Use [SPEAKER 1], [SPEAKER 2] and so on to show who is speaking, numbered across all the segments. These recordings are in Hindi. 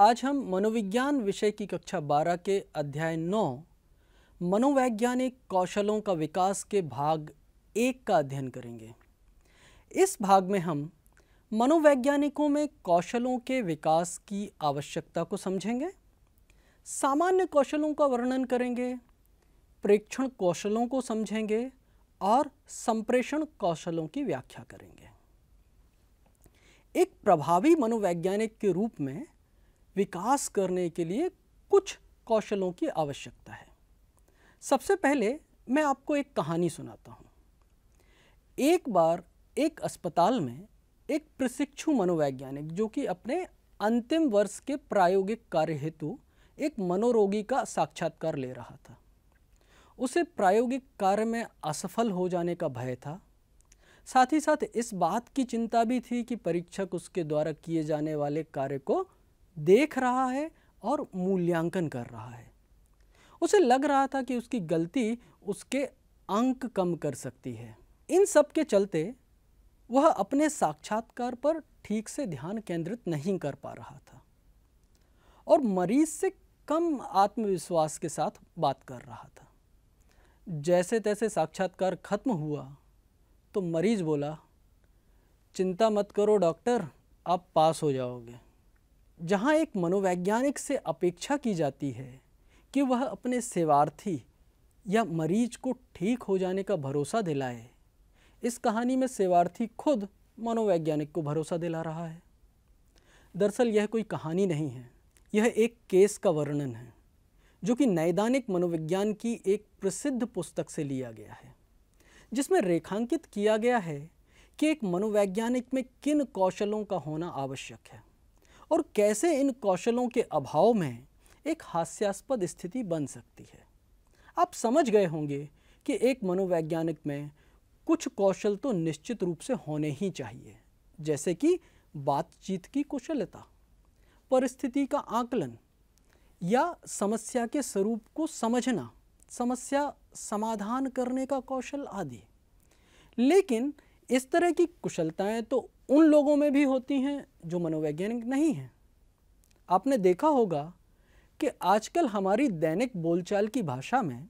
[SPEAKER 1] आज हम मनोविज्ञान विषय की कक्षा 12 के अध्याय 9 मनोवैज्ञानिक कौशलों का विकास के भाग एक का अध्ययन करेंगे इस भाग में हम मनोवैज्ञानिकों में कौशलों के विकास की आवश्यकता को समझेंगे सामान्य कौशलों का वर्णन करेंगे प्रेक्षण कौशलों को समझेंगे और संप्रेषण कौशलों की व्याख्या करेंगे एक प्रभावी मनोवैज्ञानिक के रूप में विकास करने के लिए कुछ कौशलों की आवश्यकता है सबसे पहले मैं आपको एक कहानी सुनाता हूँ एक बार एक अस्पताल में एक प्रशिक्षु मनोवैज्ञानिक जो कि अपने अंतिम वर्ष के प्रायोगिक कार्य हेतु एक मनोरोगी का साक्षात्कार ले रहा था उसे प्रायोगिक कार्य में असफल हो जाने का भय था साथ ही साथ इस बात की चिंता भी थी कि परीक्षक उसके द्वारा किए जाने वाले कार्य को देख रहा है और मूल्यांकन कर रहा है उसे लग रहा था कि उसकी गलती उसके अंक कम कर सकती है इन सब के चलते वह अपने साक्षात्कार पर ठीक से ध्यान केंद्रित नहीं कर पा रहा था और मरीज से कम आत्मविश्वास के साथ बात कर रहा था जैसे तैसे साक्षात्कार खत्म हुआ तो मरीज बोला चिंता मत करो डॉक्टर आप पास हो जाओगे जहाँ एक मनोवैज्ञानिक से अपेक्षा की जाती है कि वह अपने सेवार्थी या मरीज को ठीक हो जाने का भरोसा दिलाए इस कहानी में सेवार्थी खुद मनोवैज्ञानिक को भरोसा दिला रहा है दरअसल यह कोई कहानी नहीं है यह एक केस का वर्णन है जो कि नैदानिक मनोविज्ञान की एक प्रसिद्ध पुस्तक से लिया गया है जिसमें रेखांकित किया गया है कि एक मनोवैज्ञानिक में किन कौशलों का होना आवश्यक है और कैसे इन कौशलों के अभाव में एक हास्यास्पद स्थिति बन सकती है आप समझ गए होंगे कि एक मनोवैज्ञानिक में कुछ कौशल तो निश्चित रूप से होने ही चाहिए जैसे कि बातचीत की कुशलता परिस्थिति का आकलन या समस्या के स्वरूप को समझना समस्या समाधान करने का कौशल आदि लेकिन इस तरह की कुशलताएं तो उन लोगों में भी होती हैं जो मनोवैज्ञानिक नहीं हैं आपने देखा होगा कि आजकल हमारी दैनिक बोलचाल की भाषा में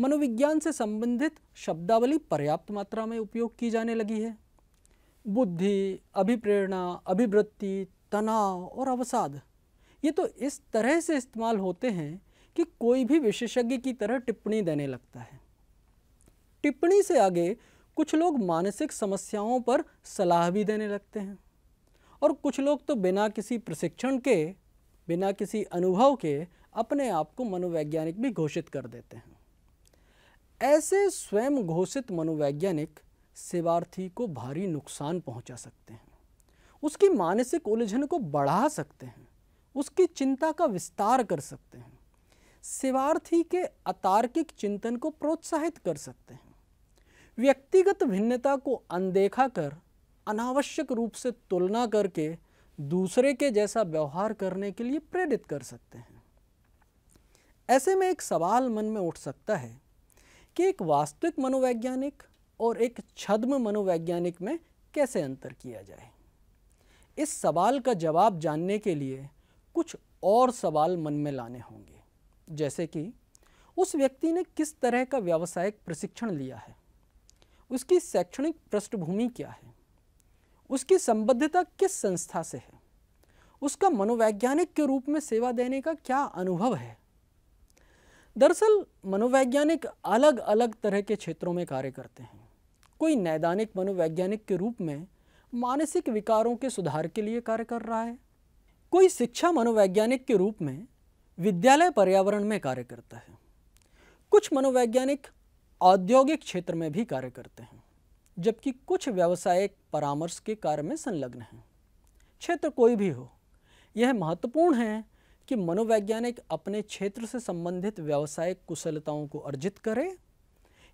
[SPEAKER 1] मनोविज्ञान से संबंधित शब्दावली पर्याप्त मात्रा में उपयोग की जाने लगी है बुद्धि अभिप्रेरणा अभिवृत्ति तनाव और अवसाद ये तो इस तरह से इस्तेमाल होते हैं कि कोई भी विशेषज्ञ की तरह टिप्पणी देने लगता है टिप्पणी से आगे कुछ लोग मानसिक समस्याओं पर सलाह भी देने लगते हैं और कुछ लोग तो बिना किसी प्रशिक्षण के बिना किसी अनुभव के अपने आप को मनोवैज्ञानिक भी घोषित कर देते हैं ऐसे स्वयं घोषित मनोवैज्ञानिक सेवार्थी को भारी नुकसान पहुंचा सकते हैं उसकी मानसिक उलझन को बढ़ा सकते हैं उसकी चिंता का विस्तार कर सकते हैं सेवार्थी के अतार्किक चिंतन को प्रोत्साहित कर सकते हैं व्यक्तिगत भिन्नता को अनदेखा कर अनावश्यक रूप से तुलना करके दूसरे के जैसा व्यवहार करने के लिए प्रेरित कर सकते हैं ऐसे में एक सवाल मन में उठ सकता है कि एक वास्तविक मनोवैज्ञानिक और एक छद्म मनोवैज्ञानिक में कैसे अंतर किया जाए इस सवाल का जवाब जानने के लिए कुछ और सवाल मन में लाने होंगे जैसे कि उस व्यक्ति ने किस तरह का व्यावसायिक प्रशिक्षण लिया है उसकी शैक्षणिक पृष्ठभूमि क्या है उसकी संबद्धता किस संस्था से है उसका मनोवैज्ञानिक के रूप में सेवा देने का क्या अनुभव है दरअसल मनोवैज्ञानिक अलग अलग तरह के क्षेत्रों में कार्य करते हैं कोई नैदानिक मनोवैज्ञानिक के रूप में मानसिक विकारों के सुधार के लिए कार्य कर रहा है कोई शिक्षा मनोवैज्ञानिक के रूप में विद्यालय पर्यावरण में कार्य करता है कुछ मनोवैज्ञानिक औद्योगिक क्षेत्र में भी कार्य करते हैं जबकि कुछ व्यावसायिक परामर्श के कार्य में संलग्न हैं क्षेत्र कोई भी हो यह महत्वपूर्ण है कि मनोवैज्ञानिक अपने क्षेत्र से संबंधित व्यावसायिक कुशलताओं को अर्जित करें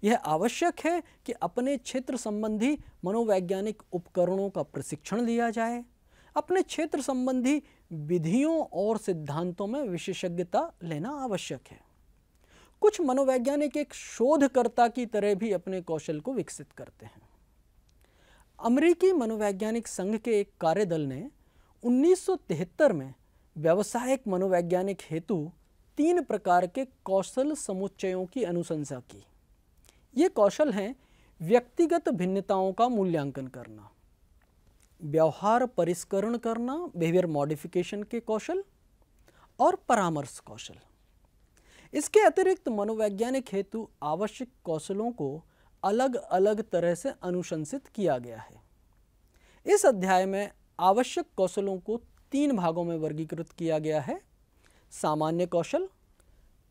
[SPEAKER 1] यह आवश्यक है कि अपने क्षेत्र संबंधी मनोवैज्ञानिक उपकरणों का प्रशिक्षण लिया जाए अपने क्षेत्र संबंधी विधियों और सिद्धांतों में विशेषज्ञता लेना आवश्यक है कुछ मनोवैज्ञानिक एक शोधकर्ता की तरह भी अपने कौशल को विकसित करते हैं अमेरिकी मनोवैज्ञानिक संघ के एक कार्यदल ने 1973 में व्यावसायिक मनोवैज्ञानिक हेतु तीन प्रकार के कौशल समुच्चयों की अनुशंसा की ये कौशल हैं व्यक्तिगत भिन्नताओं का मूल्यांकन करना व्यवहार परिष्करण करना बिहेवियर मॉडिफिकेशन के कौशल और परामर्श कौशल इसके अतिरिक्त मनोवैज्ञानिक हेतु आवश्यक कौशलों को अलग अलग तरह से अनुशंसित किया गया है इस अध्याय में आवश्यक कौशलों को तीन भागों में वर्गीकृत किया गया है सामान्य कौशल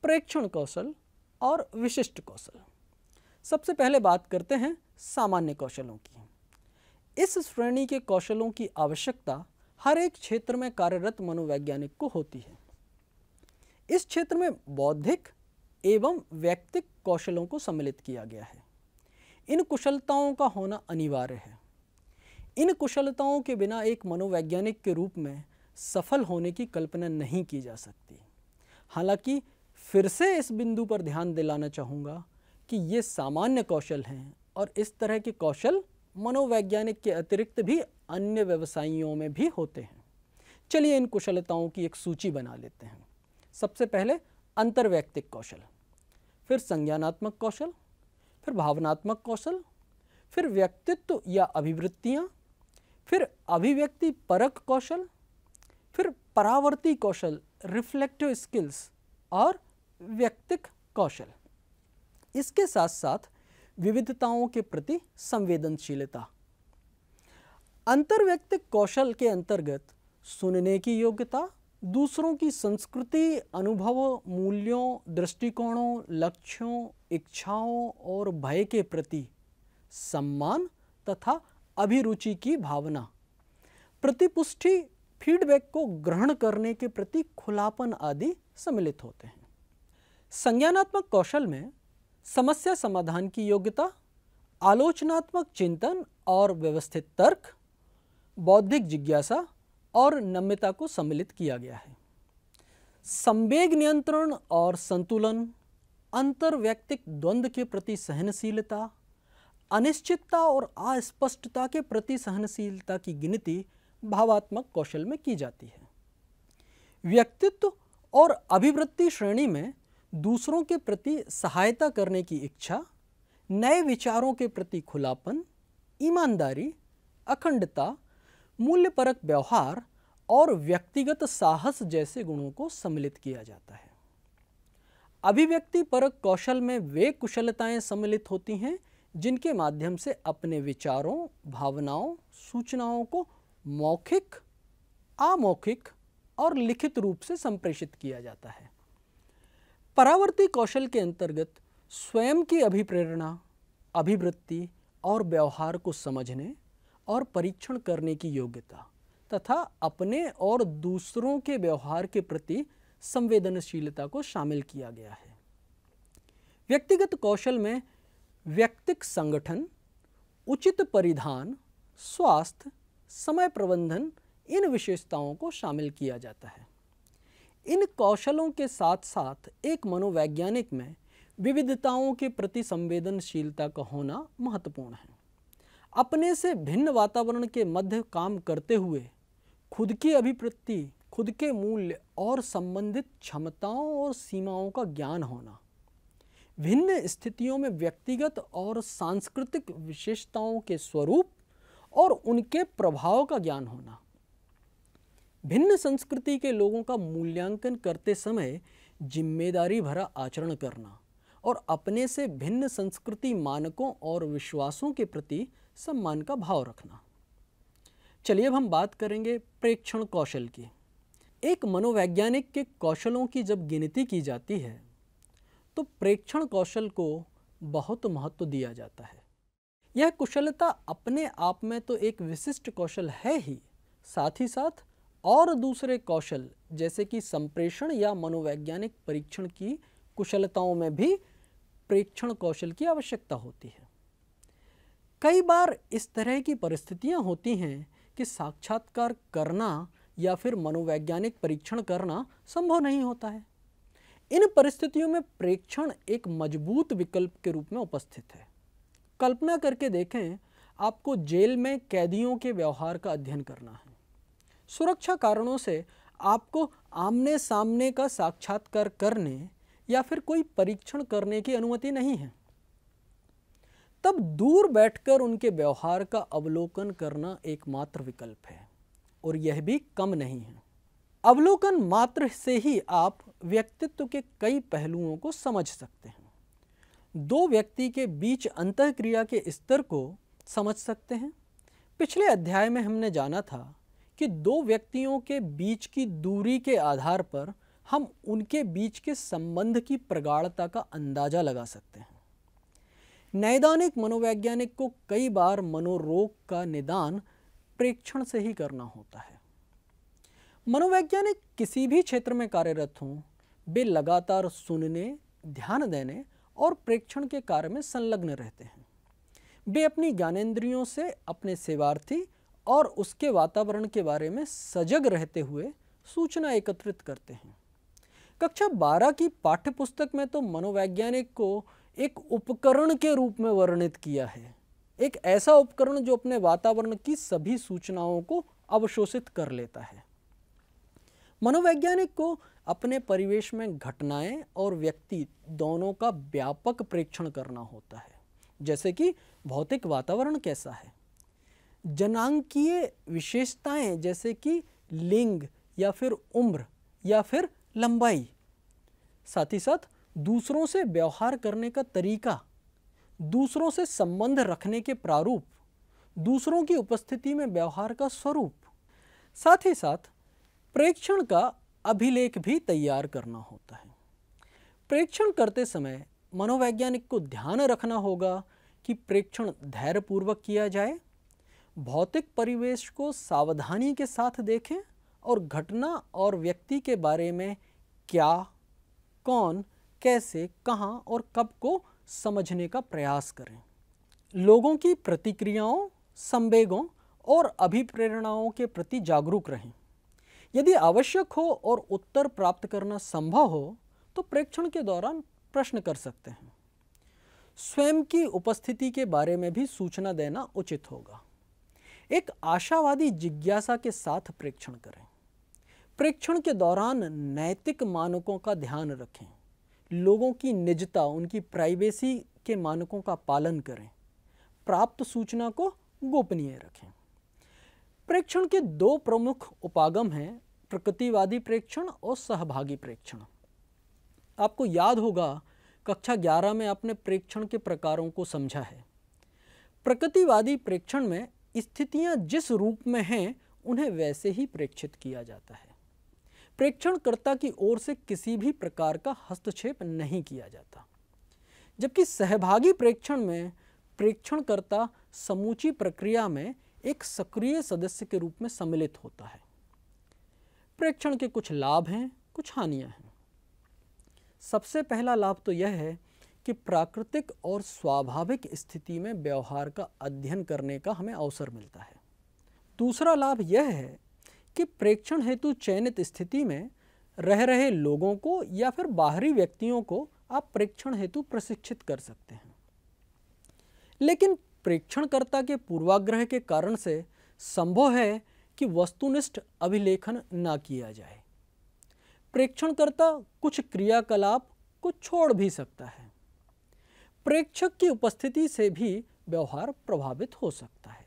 [SPEAKER 1] प्रेक्षण कौशल और विशिष्ट कौशल सबसे पहले बात करते हैं सामान्य कौशलों की इस श्रेणी के कौशलों की आवश्यकता हर एक क्षेत्र में कार्यरत मनोवैज्ञानिक को होती है इस क्षेत्र में बौद्धिक एवं व्यक्तिक कौशलों को सम्मिलित किया गया है इन कुशलताओं का होना अनिवार्य है इन कुशलताओं के बिना एक मनोवैज्ञानिक के रूप में सफल होने की कल्पना नहीं की जा सकती हालांकि फिर से इस बिंदु पर ध्यान दिलाना चाहूँगा कि ये सामान्य कौशल हैं और इस तरह के कौशल मनोवैज्ञानिक के अतिरिक्त भी अन्य व्यवसायियों में भी होते हैं चलिए इन कुशलताओं की एक सूची बना लेते हैं सबसे पहले अंतर्वैयक्तिक कौशल फिर संज्ञानात्मक कौशल फिर भावनात्मक कौशल फिर व्यक्तित्व या अभिवृत्तियाँ फिर अभिव्यक्ति परक कौशल फिर परावर्ती कौशल रिफ्लेक्टिव स्किल्स और व्यक्तिक कौशल इसके साथ साथ विविधताओं के प्रति संवेदनशीलता अंतर्व्यक्तिक कौशल के अंतर्गत सुनने की योग्यता दूसरों की संस्कृति अनुभवों मूल्यों दृष्टिकोणों लक्ष्यों इच्छाओं और भय के प्रति सम्मान तथा अभिरुचि की भावना प्रतिपुष्टि फीडबैक को ग्रहण करने के प्रति खुलापन आदि सम्मिलित होते हैं संज्ञानात्मक कौशल में समस्या समाधान की योग्यता आलोचनात्मक चिंतन और व्यवस्थित तर्क बौद्धिक जिज्ञासा और नम्यता को सम्मिलित किया गया है संवेग नियंत्रण और संतुलन अंतर्व्यक्तिक द्वंद्व के प्रति सहनशीलता अनिश्चितता और अस्पष्टता के प्रति सहनशीलता की गिनती भावात्मक कौशल में की जाती है व्यक्तित्व और अभिवृत्ति श्रेणी में दूसरों के प्रति सहायता करने की इच्छा नए विचारों के प्रति खुलापन ईमानदारी अखंडता मूल्यपरक व्यवहार और व्यक्तिगत साहस जैसे गुणों को सम्मिलित किया जाता है अभिव्यक्ति परक कौशल में वे कुशलताएं सम्मिलित होती हैं जिनके माध्यम से अपने विचारों भावनाओं सूचनाओं को मौखिक अमौखिक और लिखित रूप से संप्रेषित किया जाता है परावर्ती कौशल के अंतर्गत स्वयं की अभिप्रेरणा अभिवृत्ति और व्यवहार को समझने और परीक्षण करने की योग्यता तथा अपने और दूसरों के व्यवहार के प्रति संवेदनशीलता को शामिल किया गया है व्यक्तिगत कौशल में व्यक्तिक संगठन उचित परिधान स्वास्थ्य समय प्रबंधन इन विशेषताओं को शामिल किया जाता है इन कौशलों के साथ साथ एक मनोवैज्ञानिक में विविधताओं के प्रति संवेदनशीलता का होना महत्वपूर्ण है अपने से भिन्न वातावरण के मध्य काम करते हुए खुद की अभिप्रति खुद के मूल्य और संबंधित क्षमताओं और सीमाओं का ज्ञान होना भिन्न स्थितियों में व्यक्तिगत और सांस्कृतिक विशेषताओं के स्वरूप और उनके प्रभाव का ज्ञान होना भिन्न संस्कृति के लोगों का मूल्यांकन करते समय जिम्मेदारी भरा आचरण करना और अपने से भिन्न संस्कृति मानकों और विश्वासों के प्रति सम्मान का भाव रखना चलिए अब हम बात करेंगे प्रेक्षण कौशल की एक मनोवैज्ञानिक के कौशलों की जब गिनती की जाती है तो प्रेक्षण कौशल को बहुत महत्व दिया जाता है यह कुशलता अपने आप में तो एक विशिष्ट कौशल है ही साथ ही साथ और दूसरे कौशल जैसे कि संप्रेषण या मनोवैज्ञानिक परीक्षण की कुशलताओं में भी प्रेक्षण कौशल की आवश्यकता होती है कई बार इस तरह की परिस्थितियां होती हैं कि साक्षात्कार करना या फिर मनोवैज्ञानिक परीक्षण करना संभव नहीं होता है इन परिस्थितियों में प्रेक्षण एक मजबूत विकल्प के रूप में उपस्थित है कल्पना करके देखें आपको जेल में कैदियों के व्यवहार का अध्ययन करना है सुरक्षा कारणों से आपको आमने सामने का साक्षात्कार करने या फिर कोई परीक्षण करने की अनुमति नहीं है तब दूर बैठकर उनके व्यवहार का अवलोकन करना एकमात्र विकल्प है और यह भी कम नहीं है अवलोकन मात्र से ही आप व्यक्तित्व के कई पहलुओं को समझ सकते हैं दो व्यक्ति के बीच अंत क्रिया के स्तर को समझ सकते हैं पिछले अध्याय में हमने जाना था कि दो व्यक्तियों के बीच की दूरी के आधार पर हम उनके बीच के संबंध की प्रगाढ़ता का अंदाज़ा लगा सकते हैं नैदानिक मनोवैज्ञानिक को कई बार मनोरोग का निदान प्रेक्षण से ही करना होता है मनोवैज्ञानिक किसी भी क्षेत्र में कार्यरत हों वे लगातार सुनने ध्यान देने और प्रेक्षण के कार्य में संलग्न रहते हैं वे अपनी ज्ञानेन्द्रियों से अपने सेवार्थी और उसके वातावरण के बारे में सजग रहते हुए सूचना एकत्रित करते हैं कक्षा 12 की पाठ्यपुस्तक में तो मनोवैज्ञानिक को एक उपकरण के रूप में वर्णित किया है एक ऐसा उपकरण जो अपने वातावरण की सभी सूचनाओं को अवशोषित कर लेता है मनोवैज्ञानिक को अपने परिवेश में घटनाएं और व्यक्ति दोनों का व्यापक प्रेक्षण करना होता है जैसे कि भौतिक वातावरण कैसा है जनांकीय विशेषताएं जैसे कि लिंग या फिर उम्र या फिर लंबाई साथ ही साथ दूसरों से व्यवहार करने का तरीका दूसरों से संबंध रखने के प्रारूप दूसरों की उपस्थिति में व्यवहार का स्वरूप साथ ही साथ प्रेक्षण का अभिलेख भी तैयार करना होता है प्रेक्षण करते समय मनोवैज्ञानिक को ध्यान रखना होगा कि प्रेक्षण धैर्यपूर्वक किया जाए भौतिक परिवेश को सावधानी के साथ देखें और घटना और व्यक्ति के बारे में क्या कौन कैसे कहाँ और कब को समझने का प्रयास करें लोगों की प्रतिक्रियाओं संवेगों और अभिप्रेरणाओं के प्रति जागरूक रहें यदि आवश्यक हो और उत्तर प्राप्त करना संभव हो तो प्रेक्षण के दौरान प्रश्न कर सकते हैं स्वयं की उपस्थिति के बारे में भी सूचना देना उचित होगा एक आशावादी जिज्ञासा के साथ प्रेक्षण करें प्रेक्षण के दौरान नैतिक मानकों का ध्यान रखें लोगों की निजता उनकी प्राइवेसी के मानकों का पालन करें प्राप्त सूचना को गोपनीय रखें प्रेक्षण के दो प्रमुख उपागम हैं प्रकृतिवादी प्रेक्षण और सहभागी प्रेक्षण आपको याद होगा कक्षा 11 में आपने प्रेक्षण के प्रकारों को समझा है प्रकृतिवादी प्रेक्षण में स्थितियां जिस रूप में हैं उन्हें वैसे ही प्रेक्षित किया जाता है प्रेक्षणकर्ता की ओर से किसी भी प्रकार का हस्तक्षेप नहीं किया जाता जबकि सहभागी प्रेक्षण में प्रेक्षणकर्ता समूची प्रक्रिया में एक सक्रिय सदस्य के रूप में सम्मिलित होता है प्रेक्षण के कुछ लाभ हैं कुछ हानियां हैं सबसे पहला लाभ तो यह है कि प्राकृतिक और स्वाभाविक स्थिति में व्यवहार का अध्ययन करने का हमें अवसर मिलता है दूसरा लाभ यह है कि प्रेक्षण हेतु चयनित स्थिति में रह रहे लोगों को या फिर बाहरी व्यक्तियों को आप प्रेक्षण हेतु प्रशिक्षित कर सकते हैं लेकिन प्रेक्षणकर्ता के पूर्वाग्रह के कारण से संभव है कि वस्तुनिष्ठ अभिलेखन ना किया जाए प्रेक्षणकर्ता कुछ क्रियाकलाप को छोड़ भी सकता है प्रेक्षक की उपस्थिति से भी व्यवहार प्रभावित हो सकता है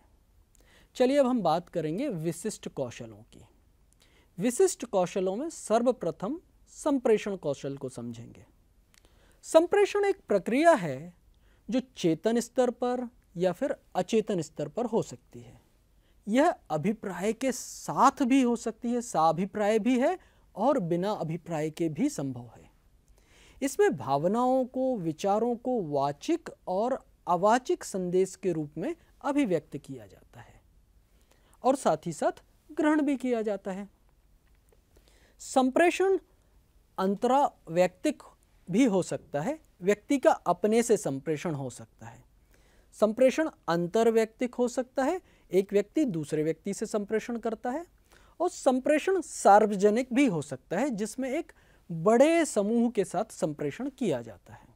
[SPEAKER 1] चलिए अब हम बात करेंगे विशिष्ट कौशलों की विशिष्ट कौशलों में सर्वप्रथम संप्रेषण कौशल को समझेंगे संप्रेषण एक प्रक्रिया है जो चेतन स्तर पर या फिर अचेतन स्तर पर हो सकती है यह अभिप्राय के साथ भी हो सकती है साभिप्राय भी है और बिना अभिप्राय के भी संभव है इसमें भावनाओं को विचारों को वाचिक और अवाचिक संदेश के रूप में अभिव्यक्त किया जाता है और साथ ही साथ ग्रहण भी किया जाता है संप्रेषण अंतरा व्यक्तिक भी हो सकता है व्यक्ति का अपने से संप्रेषण हो सकता है संप्रेषण अंतर्व्यक्तिक हो सकता है एक व्यक्ति दूसरे व्यक्ति से संप्रेषण करता है और संप्रेषण सार्वजनिक भी हो सकता है जिसमें एक बड़े समूह के साथ संप्रेषण किया जाता है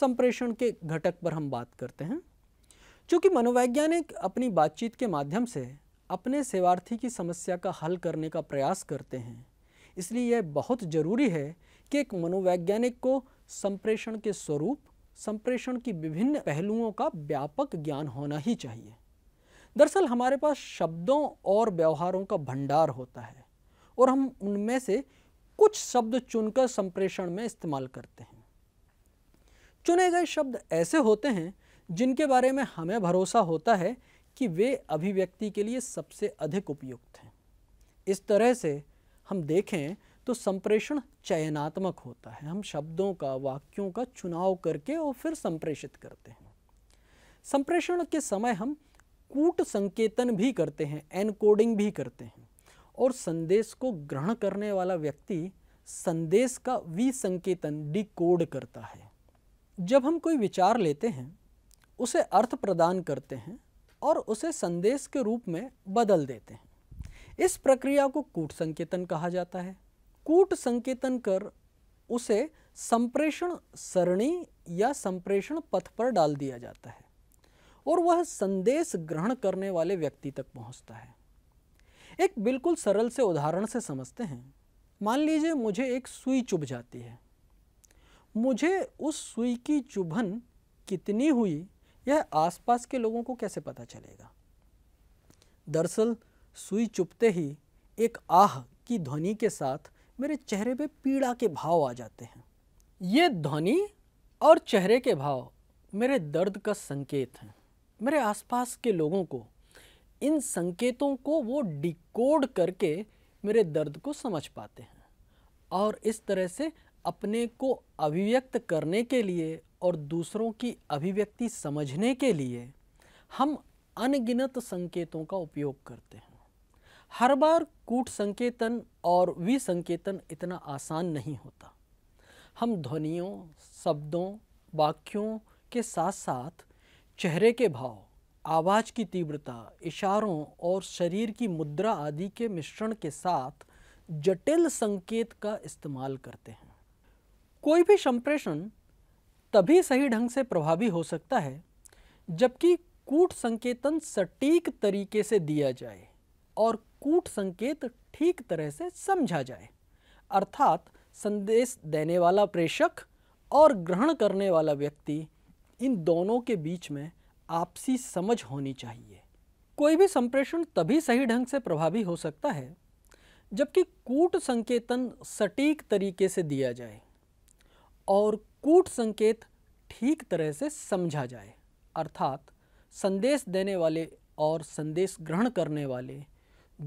[SPEAKER 1] संप्रेषण के घटक पर हम बात करते हैं चूँकि मनोवैज्ञानिक अपनी बातचीत के माध्यम से अपने सेवार्थी की समस्या का हल करने का प्रयास करते हैं इसलिए यह बहुत ज़रूरी है कि एक मनोवैज्ञानिक को संप्रेषण के स्वरूप संप्रेषण की विभिन्न पहलुओं का व्यापक ज्ञान होना ही चाहिए दरअसल हमारे पास शब्दों और व्यवहारों का भंडार होता है और हम उनमें से कुछ शब्द चुनकर संप्रेषण में इस्तेमाल करते हैं चुने गए शब्द ऐसे होते हैं जिनके बारे में हमें भरोसा होता है कि वे अभिव्यक्ति के लिए सबसे अधिक उपयुक्त हैं इस तरह से हम देखें तो संप्रेषण चयनात्मक होता है हम शब्दों का वाक्यों का चुनाव करके और फिर संप्रेषित करते हैं संप्रेषण के समय हम कूट संकेतन भी करते हैं एनकोडिंग भी करते हैं और संदेश को ग्रहण करने वाला व्यक्ति संदेश का विसंकेतन डिकोड करता है जब हम कोई विचार लेते हैं उसे अर्थ प्रदान करते हैं और उसे संदेश के रूप में बदल देते हैं इस प्रक्रिया को कूट संकेतन कहा जाता है कूट संकेतन कर उसे संप्रेषण सरणी या संप्रेषण पथ पर डाल दिया जाता है और वह संदेश ग्रहण करने वाले व्यक्ति तक पहुंचता है एक बिल्कुल सरल से उदाहरण से समझते हैं मान लीजिए मुझे एक सुई चुभ जाती है मुझे उस सुई की चुभन कितनी हुई यह आसपास के लोगों को कैसे पता चलेगा दरअसल सुई चुपते ही एक आह की ध्वनि के साथ मेरे चेहरे पे पीड़ा के भाव आ जाते हैं ये ध्वनि और चेहरे के भाव मेरे दर्द का संकेत हैं मेरे आसपास के लोगों को इन संकेतों को वो डिकोड करके मेरे दर्द को समझ पाते हैं और इस तरह से अपने को अभिव्यक्त करने के लिए और दूसरों की अभिव्यक्ति समझने के लिए हम अनगिनत संकेतों का उपयोग करते हैं हर बार कूट संकेतन और विसंकेतन इतना आसान नहीं होता हम ध्वनियों शब्दों वाक्यों के साथ साथ चेहरे के भाव आवाज़ की तीव्रता इशारों और शरीर की मुद्रा आदि के मिश्रण के साथ जटिल संकेत का इस्तेमाल करते हैं कोई भी संप्रेषण तभी सही ढंग से प्रभावी हो सकता है जबकि कूट संकेतन सटीक तरीके से दिया जाए और कूट संकेत ठीक तरह से समझा जाए अर्थात संदेश देने वाला प्रेषक और ग्रहण करने वाला व्यक्ति इन दोनों के बीच में आपसी समझ होनी चाहिए कोई भी संप्रेषण तभी सही ढंग से प्रभावी हो सकता है जबकि कूट संकेतन सटीक तरीके से दिया जाए और कूट संकेत ठीक तरह से समझा जाए अर्थात संदेश देने वाले और संदेश ग्रहण करने वाले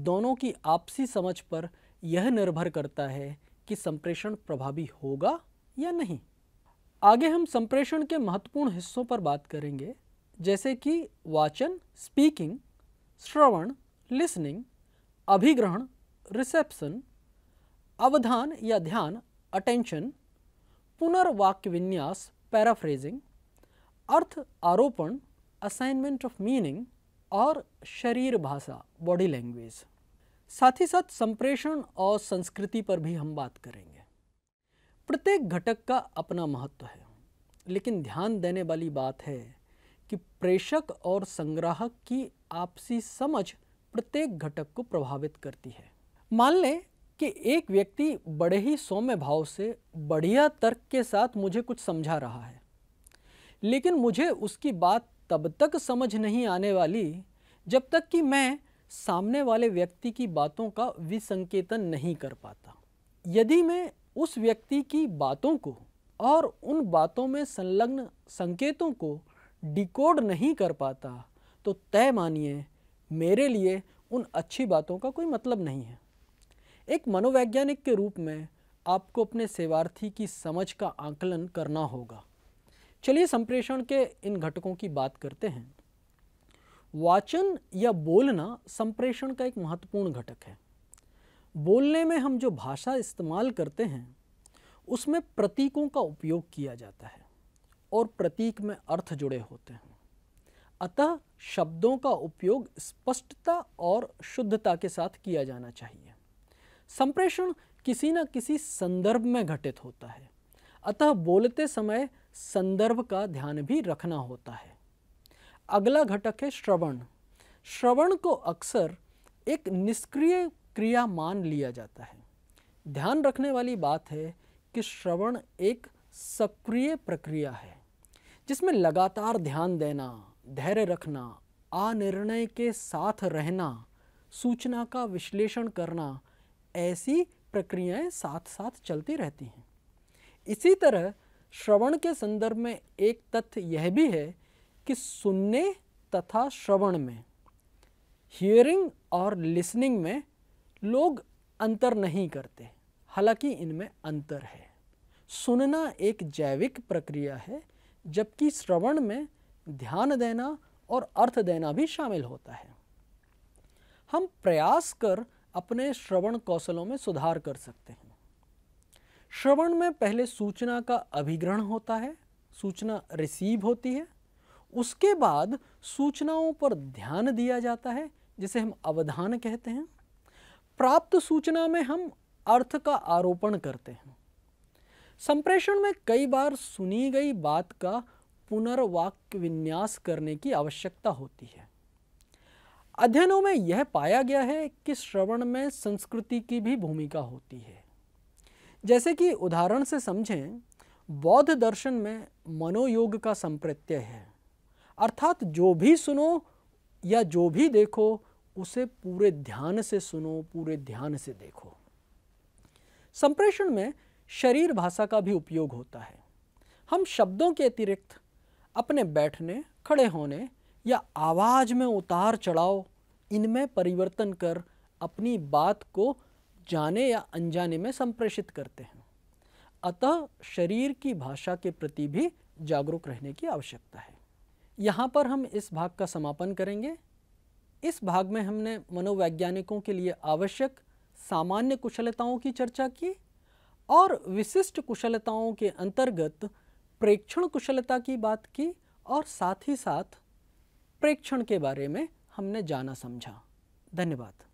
[SPEAKER 1] दोनों की आपसी समझ पर यह निर्भर करता है कि संप्रेषण प्रभावी होगा या नहीं आगे हम संप्रेषण के महत्वपूर्ण हिस्सों पर बात करेंगे जैसे कि वाचन स्पीकिंग श्रवण लिसनिंग अभिग्रहण रिसेप्शन अवधान या ध्यान अटेंशन पुनर्वाक्य विन्यास पैराफ्रेजिंग अर्थ आरोपण असाइनमेंट ऑफ मीनिंग और शरीर भाषा बॉडी लैंग्वेज साथ ही साथ संप्रेषण और संस्कृति पर भी हम बात करेंगे प्रत्येक घटक का अपना महत्व है लेकिन ध्यान देने वाली बात है कि प्रेषक और संग्राहक की आपसी समझ प्रत्येक घटक को प्रभावित करती है मान लें कि एक व्यक्ति बड़े ही सौम्य भाव से बढ़िया तर्क के साथ मुझे कुछ समझा रहा है लेकिन मुझे उसकी बात तब तक समझ नहीं आने वाली जब तक कि मैं सामने वाले व्यक्ति की बातों का विसंकेतन नहीं कर पाता यदि मैं उस व्यक्ति की बातों को और उन बातों में संलग्न संकेतों को डिकोड नहीं कर पाता तो तय मानिए मेरे लिए उन अच्छी बातों का कोई मतलब नहीं है एक मनोवैज्ञानिक के रूप में आपको अपने सेवार्थी की समझ का आकलन करना होगा चलिए संप्रेषण के इन घटकों की बात करते हैं वाचन या बोलना संप्रेषण का एक महत्वपूर्ण घटक है बोलने में हम जो भाषा इस्तेमाल करते हैं उसमें प्रतीकों का उपयोग किया जाता है और प्रतीक में अर्थ जुड़े होते हैं अतः शब्दों का उपयोग स्पष्टता और शुद्धता के साथ किया जाना चाहिए संप्रेषण किसी न किसी संदर्भ में घटित होता है अतः बोलते समय संदर्भ का ध्यान भी रखना होता है अगला घटक है श्रवण श्रवण को अक्सर एक निष्क्रिय क्रिया मान लिया जाता है ध्यान रखने वाली बात है कि श्रवण एक सक्रिय प्रक्रिया है जिसमें लगातार ध्यान देना धैर्य रखना आनिर्णय के साथ रहना सूचना का विश्लेषण करना ऐसी प्रक्रियाएं साथ साथ चलती रहती हैं इसी तरह श्रवण के संदर्भ में एक तथ्य यह भी है कि सुनने तथा श्रवण में हियरिंग और लिसनिंग में लोग अंतर नहीं करते हालांकि इनमें अंतर है सुनना एक जैविक प्रक्रिया है जबकि श्रवण में ध्यान देना और अर्थ देना भी शामिल होता है हम प्रयास कर अपने श्रवण कौशलों में सुधार कर सकते हैं श्रवण में पहले सूचना का अभिग्रहण होता है सूचना रिसीव होती है उसके बाद सूचनाओं पर ध्यान दिया जाता है जिसे हम अवधान कहते हैं प्राप्त सूचना में हम अर्थ का आरोपण करते हैं संप्रेषण में कई बार सुनी गई बात का पुनर्वाक्य विन्यास करने की आवश्यकता होती है अध्ययनों में यह पाया गया है कि श्रवण में संस्कृति की भी भूमिका होती है जैसे कि उदाहरण से समझें बौद्ध दर्शन में मनोयोग का संप्रत्यय है अर्थात जो भी सुनो या जो भी देखो उसे पूरे ध्यान से सुनो पूरे ध्यान से देखो संप्रेषण में शरीर भाषा का भी उपयोग होता है हम शब्दों के अतिरिक्त अपने बैठने खड़े होने या आवाज़ में उतार चढ़ाव इनमें परिवर्तन कर अपनी बात को जाने या अनजाने में संप्रेषित करते हैं अतः शरीर की भाषा के प्रति भी जागरूक रहने की आवश्यकता है यहाँ पर हम इस भाग का समापन करेंगे इस भाग में हमने मनोवैज्ञानिकों के लिए आवश्यक सामान्य कुशलताओं की चर्चा की और विशिष्ट कुशलताओं के अंतर्गत प्रेक्षण कुशलता की बात की और साथ ही साथ प्रेक्षण के बारे में हमने जाना समझा धन्यवाद